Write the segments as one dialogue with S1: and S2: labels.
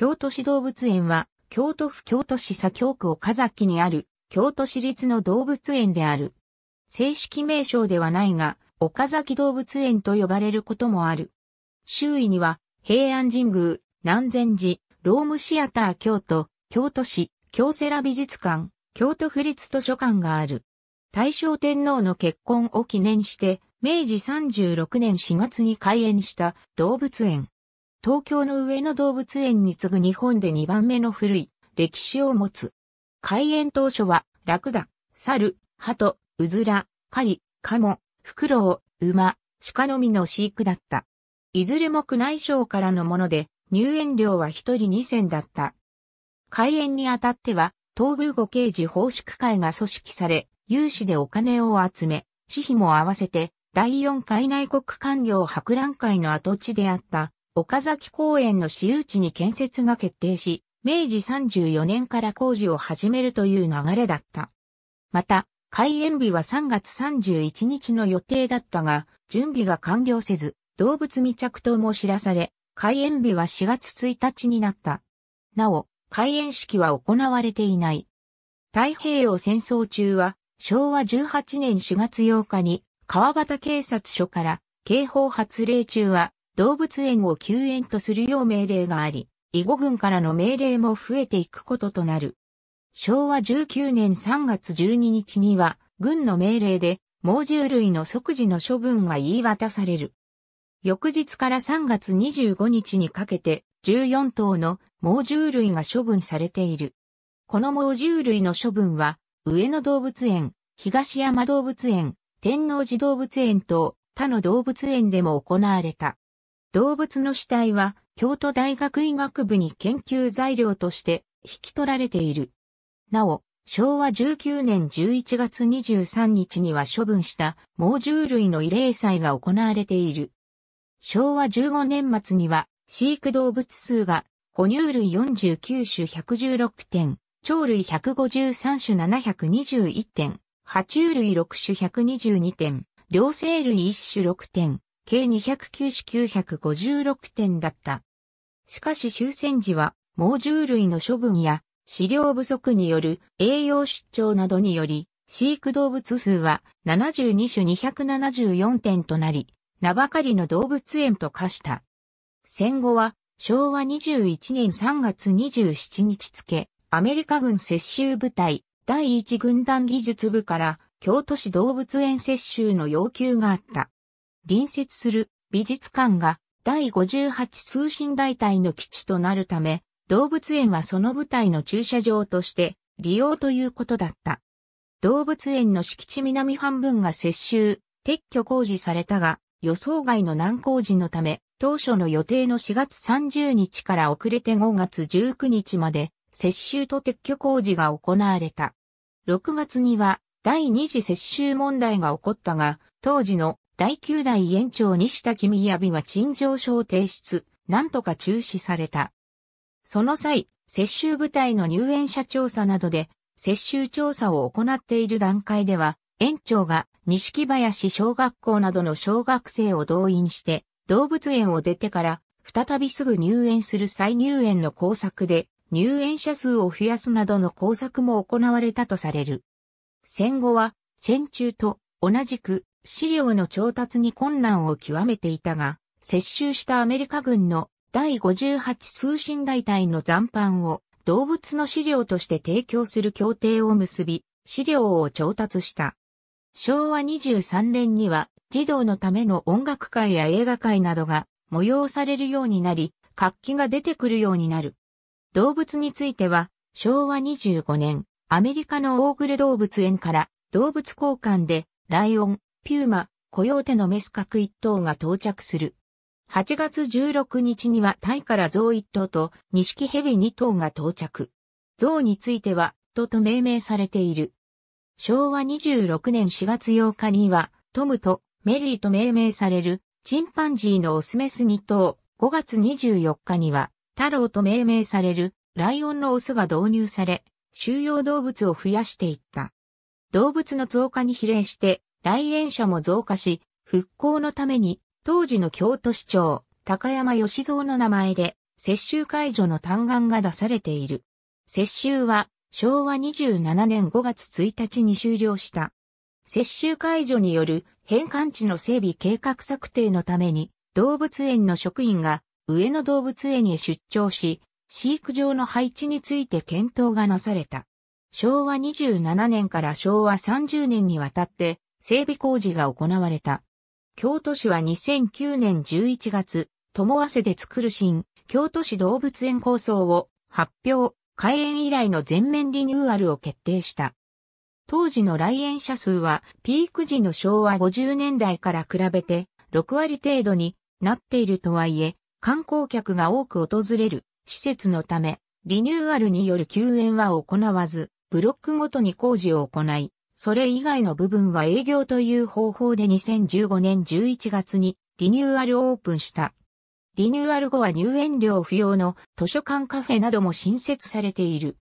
S1: 京都市動物園は、京都府京都市左京区岡崎にある、京都市立の動物園である。正式名称ではないが、岡崎動物園と呼ばれることもある。周囲には、平安神宮、南禅寺、ロームシアター京都、京都市、京セラ美術館、京都府立図書館がある。大正天皇の結婚を記念して、明治36年4月に開園した動物園。東京の上野動物園に次ぐ日本で2番目の古い歴史を持つ。開園当初は、ラクダ、サル、ハト、ウズラ、カリ、カモ、フクロウ、馬、鹿のみの飼育だった。いずれも宮内省からのもので、入園料は1人2銭だった。開園にあたっては、東宮五刑事奉祝会が組織され、有志でお金を集め、私費も合わせて、第4海内国官業博覧会の跡地であった、岡崎公園の私有地に建設が決定し、明治34年から工事を始めるという流れだった。また、開園日は3月31日の予定だったが、準備が完了せず、動物未着とも知らされ、開園日は4月1日になった。なお、開園式は行われていない。太平洋戦争中は、昭和18年4月8日に、川端警察署から、警報発令中は、動物園を休園とするよう命令があり、囲碁軍からの命令も増えていくこととなる。昭和19年3月12日には、軍の命令で、猛獣類の即時の処分が言い渡される。翌日から3月25日にかけて、14頭の猛獣類が処分されている。この猛獣類の処分は、上野動物園、東山動物園、天王寺動物園と他の動物園でも行われた。動物の死体は京都大学医学部に研究材料として引き取られている。なお、昭和19年11月23日には処分した猛獣類の慰霊祭が行われている。昭和15年末には飼育動物数が哺乳類49種116点、鳥類153種721点、爬虫類6種122点、両生類1種6点、計209種956点だった。しかし終戦時は、猛獣類の処分や、飼料不足による栄養失調などにより、飼育動物数は72種274点となり、名ばかりの動物園と化した。戦後は昭和21年3月27日付、アメリカ軍接収部隊第1軍団技術部から京都市動物園接収の要求があった。隣接する美術館が第58通信大隊の基地となるため、動物園はその部隊の駐車場として利用ということだった。動物園の敷地南半分が接収、撤去工事されたが、予想外の難工事のため、当初の予定の4月30日から遅れて5月19日まで、接収と撤去工事が行われた。6月には、第二次接収問題が起こったが、当時の第9代園長西田君やびは陳情書を提出、なんとか中止された。その際、接種部隊の入園者調査などで、接種調査を行っている段階では、園長が西林小学校などの小学生を動員して、動物園を出てから、再びすぐ入園する再入園の工作で、入園者数を増やすなどの工作も行われたとされる。戦後は、戦中と同じく資料の調達に困難を極めていたが、接収したアメリカ軍の第58通信大隊の残飯を動物の資料として提供する協定を結び、資料を調達した。昭和23年には児童のための音楽会や映画会などが催されるようになり、活気が出てくるようになる。動物については、昭和25年、アメリカのオーグル動物園から動物交換でライオン、ピューマ、コヨーテのメス各一頭が到着する。8月16日にはタイからゾウ一頭とニシキヘビ二頭が到着。ゾウについては、トと命名されている。昭和26年4月8日には、トムとメリーと命名される、チンパンジーのオスメス二頭、5月24日には、タロウと命名される、ライオンのオスが導入され、収容動物を増やしていった。動物の増加に比例して、来園者も増加し、復興のために、当時の京都市長、高山義蔵の名前で、接種解除の嘆願が出されている。接種は、昭和27年5月1日に終了した。接種解除による返還地の整備計画策定のために、動物園の職員が上野動物園へ出張し、飼育場の配置について検討がなされた。昭和27年から昭和30年にわたって、整備工事が行われた。京都市は2009年11月、友汗で作る新、京都市動物園構想を発表、開園以来の全面リニューアルを決定した。当時の来園者数はピーク時の昭和50年代から比べて6割程度になっているとはいえ、観光客が多く訪れる施設のため、リニューアルによる休園は行わず、ブロックごとに工事を行い、それ以外の部分は営業という方法で2015年11月にリニューアルオープンした。リニューアル後は入園料不要の図書館カフェなども新設されている。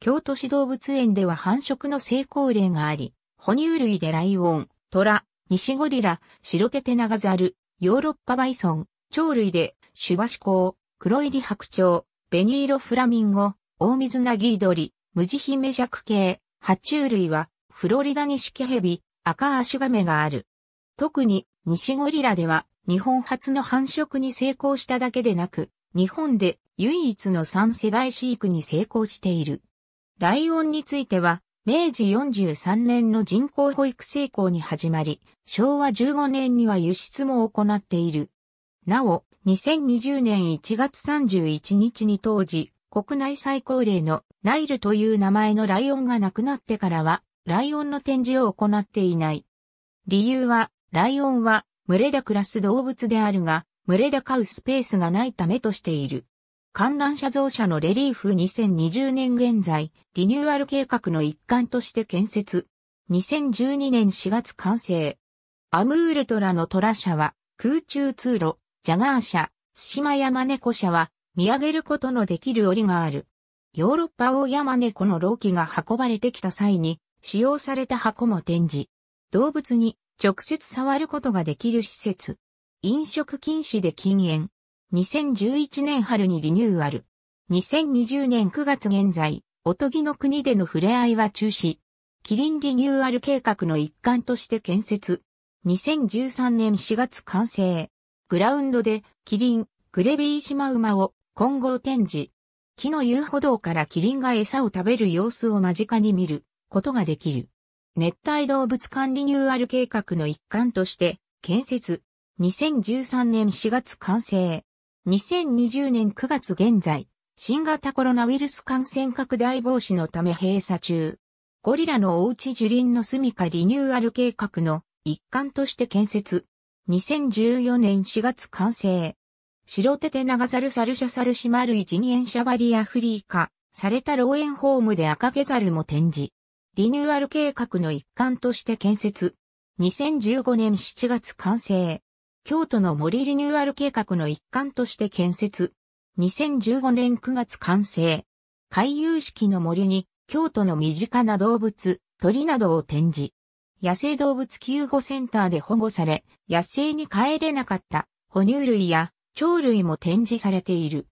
S1: 京都市動物園では繁殖の成功例があり、哺乳類でライオン、トラ、ニシゴリラ、白手手長ザル、ヨーロッパバイソン、鳥類で、シュバシコウ、黒入り白鳥、ベニーロフラミンゴ、大水ナギードリ、ムジヒメジャク系、爬虫類は、フロリダにシキヘビ、赤シガメがある。特に、西ゴリラでは、日本初の繁殖に成功しただけでなく、日本で唯一の3世代飼育に成功している。ライオンについては、明治43年の人工保育成功に始まり、昭和15年には輸出も行っている。なお、2020年1月31日に当時、国内最高齢のナイルという名前のライオンが亡くなってからは、ライオンの展示を行っていない。理由は、ライオンは群れで暮らす動物であるが、群れで飼うスペースがないためとしている。観覧車増車のレリーフ2020年現在、リニューアル計画の一環として建設。2012年4月完成。アムールトラのトラ車は、空中通路、ジャガー車、津島山猫車は、見上げることのできる檻がある。ヨーロッパ大山猫の老基が運ばれてきた際に、使用された箱も展示。動物に直接触ることができる施設。飲食禁止で禁煙。2011年春にリニューアル。2020年9月現在、おとぎの国での触れ合いは中止。キリンリニューアル計画の一環として建設。2013年4月完成。グラウンドで、キリン、グレビーシマウマを混合展示。木の遊歩道からキリンが餌を食べる様子を間近に見る。ことができる。熱帯動物館リニューアル計画の一環として、建設。2013年4月完成。2020年9月現在、新型コロナウイルス感染拡大防止のため閉鎖中。ゴリラのおうち樹林の住処リニューアル計画の一環として建設。2014年4月完成。白手手長猿サルシャサルシマルイジニエシャバリアフリー化、された老園ホームで赤毛猿も展示。リニューアル計画の一環として建設。2015年7月完成。京都の森リニューアル計画の一環として建設。2015年9月完成。回遊式の森に京都の身近な動物、鳥などを展示。野生動物救護センターで保護され、野生に帰れなかった哺乳類や鳥類も展示されている。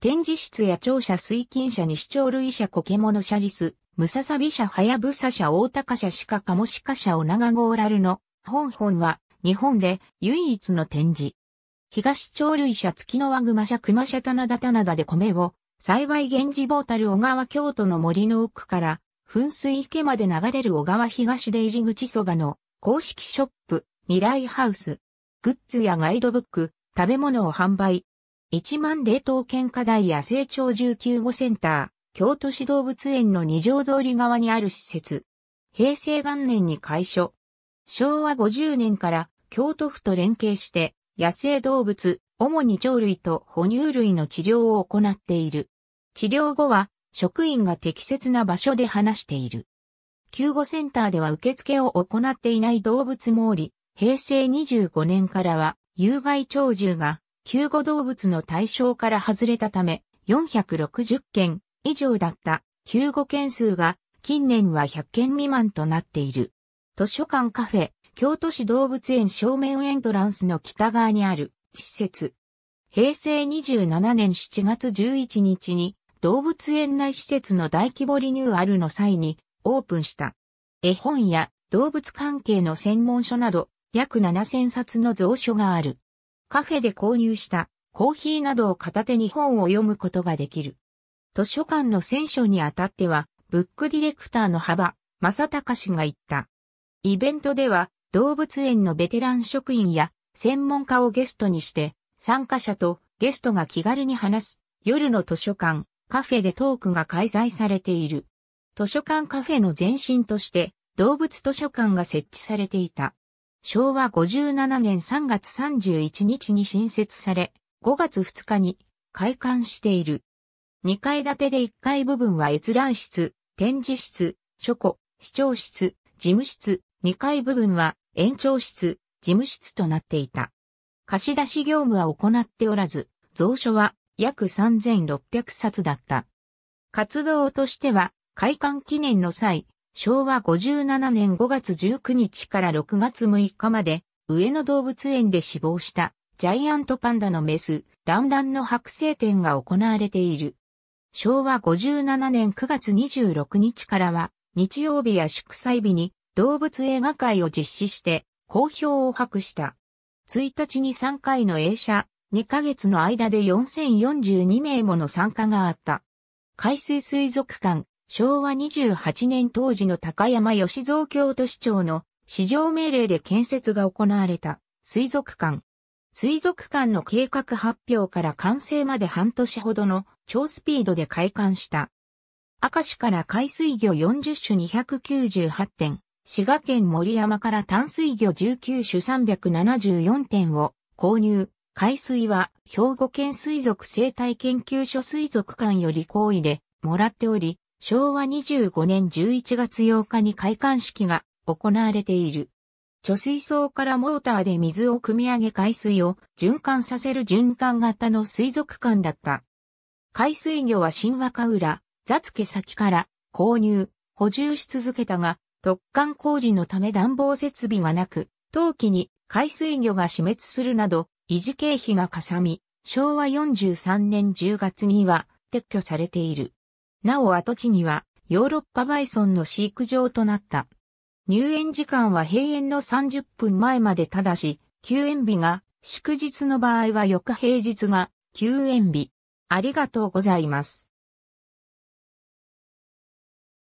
S1: 展示室や庁舎水金舎に視聴類者コケモノシャリス、ムササビ社ハヤブサ社タカ社シカカモシカ社オナガゴーラルの本本は日本で唯一の展示。東鳥類社月のワグマ社熊社棚田棚田で米を栽培源氏ータル小川京都の森の奥から噴水池まで流れる小川東出入り口そばの公式ショップ未来ハウス。グッズやガイドブック、食べ物を販売。1万冷凍喧嘩台や成長19号センター。京都市動物園の二条通り側にある施設。平成元年に開所。昭和50年から京都府と連携して野生動物、主に鳥類と哺乳類の治療を行っている。治療後は職員が適切な場所で話している。救護センターでは受付を行っていない動物もおり、平成25年からは有害鳥獣が救護動物の対象から外れたため、460件以上だった救護件数が近年は100件未満となっている。図書館カフェ、京都市動物園正面エントランスの北側にある施設。平成27年7月11日に動物園内施設の大規模リニューアルの際にオープンした。絵本や動物関係の専門書など約7000冊の蔵書がある。カフェで購入したコーヒーなどを片手に本を読むことができる。図書館の選書にあたっては、ブックディレクターの幅、正隆氏が言った。イベントでは、動物園のベテラン職員や専門家をゲストにして、参加者とゲストが気軽に話す夜の図書館、カフェでトークが開催されている。図書館カフェの前身として動物図書館が設置されていた。昭和57年3月31日に新設され、5月2日に開館している。2階建てで1階部分は閲覧室、展示室、書庫、市長室、事務室、2階部分は延長室、事務室となっていた。貸し出し業務は行っておらず、蔵書は約3600冊だった。活動としては、開館記念の際、昭和57年5月19日から6月6日まで、上野動物園で死亡したジャイアントパンダのメス、ランランの剥製展が行われている。昭和57年9月26日からは、日曜日や祝祭日に動物映画会を実施して、好評を博した。1日に3回の映写、2ヶ月の間で4042名もの参加があった。海水水族館、昭和28年当時の高山吉蔵京都市長の市場命令で建設が行われた水族館。水族館の計画発表から完成まで半年ほどの超スピードで開館した。赤市から海水魚40種298点、滋賀県森山から淡水魚19種374点を購入。海水は兵庫県水族生態研究所水族館より好意でもらっており、昭和25年11月8日に開館式が行われている。貯水槽からモーターで水を汲み上げ海水を循環させる循環型の水族館だった。海水魚は新和歌浦、座付先から購入、補充し続けたが、突貫工事のため暖房設備がなく、冬季に海水魚が死滅するなど、維持経費がかさみ、昭和43年10月には撤去されている。なお跡地にはヨーロッパバイソンの飼育場となった。入園時間は閉園の30分前までただし、休園日が祝日の場合は翌平日が休園日。ありがとうございます。